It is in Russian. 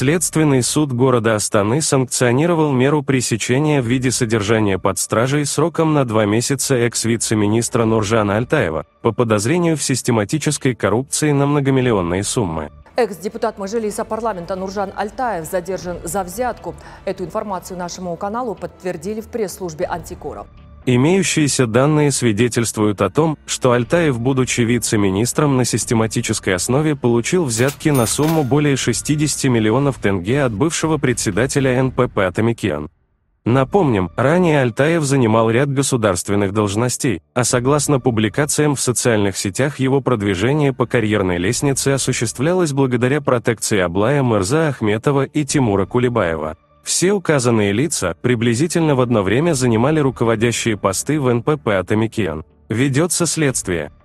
Следственный суд города Астаны санкционировал меру пресечения в виде содержания под стражей сроком на два месяца экс-вице-министра Нуржана Альтаева по подозрению в систематической коррупции на многомиллионные суммы. Экс-депутат Мажилиса парламента Нуржан Альтаев задержан за взятку. Эту информацию нашему каналу подтвердили в пресс-службе Антикора. Имеющиеся данные свидетельствуют о том, что Альтаев, будучи вице-министром на систематической основе, получил взятки на сумму более 60 миллионов тенге от бывшего председателя НПП Атамикиан. Напомним, ранее Альтаев занимал ряд государственных должностей, а согласно публикациям в социальных сетях его продвижение по карьерной лестнице осуществлялось благодаря протекции Аблая Мырза Ахметова и Тимура Кулебаева. Все указанные лица приблизительно в одно время занимали руководящие посты в НПП «Атомикиан». Ведется следствие –